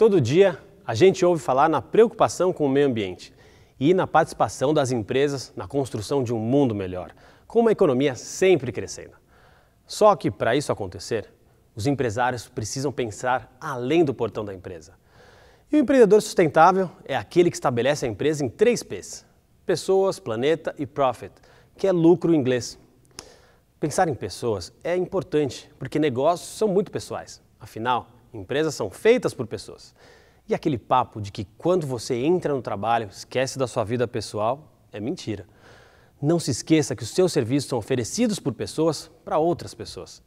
Todo dia a gente ouve falar na preocupação com o meio ambiente e na participação das empresas na construção de um mundo melhor, com uma economia sempre crescendo. Só que para isso acontecer, os empresários precisam pensar além do portão da empresa. E o empreendedor sustentável é aquele que estabelece a empresa em três P's: pessoas, planeta e profit, que é lucro em inglês. Pensar em pessoas é importante, porque negócios são muito pessoais. Afinal, Empresas são feitas por pessoas. E aquele papo de que quando você entra no trabalho, esquece da sua vida pessoal, é mentira. Não se esqueça que os seus serviços são oferecidos por pessoas para outras pessoas.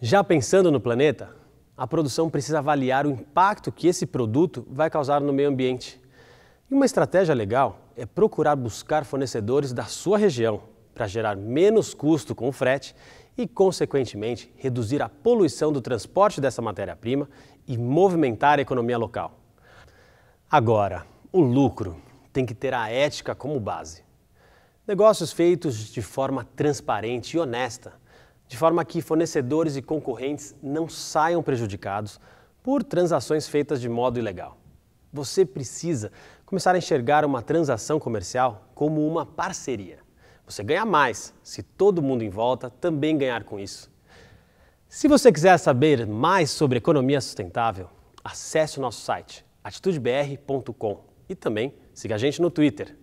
Já pensando no planeta, a produção precisa avaliar o impacto que esse produto vai causar no meio ambiente. E uma estratégia legal é procurar buscar fornecedores da sua região para gerar menos custo com o frete e, consequentemente, reduzir a poluição do transporte dessa matéria-prima e movimentar a economia local. Agora, o lucro tem que ter a ética como base. Negócios feitos de forma transparente e honesta, de forma que fornecedores e concorrentes não saiam prejudicados por transações feitas de modo ilegal. Você precisa começar a enxergar uma transação comercial como uma parceria. Você ganha mais se todo mundo em volta também ganhar com isso. Se você quiser saber mais sobre economia sustentável, acesse o nosso site atitudebr.com e também siga a gente no Twitter.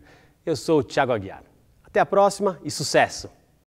Eu sou o Thiago Aguiar. Até a próxima e sucesso!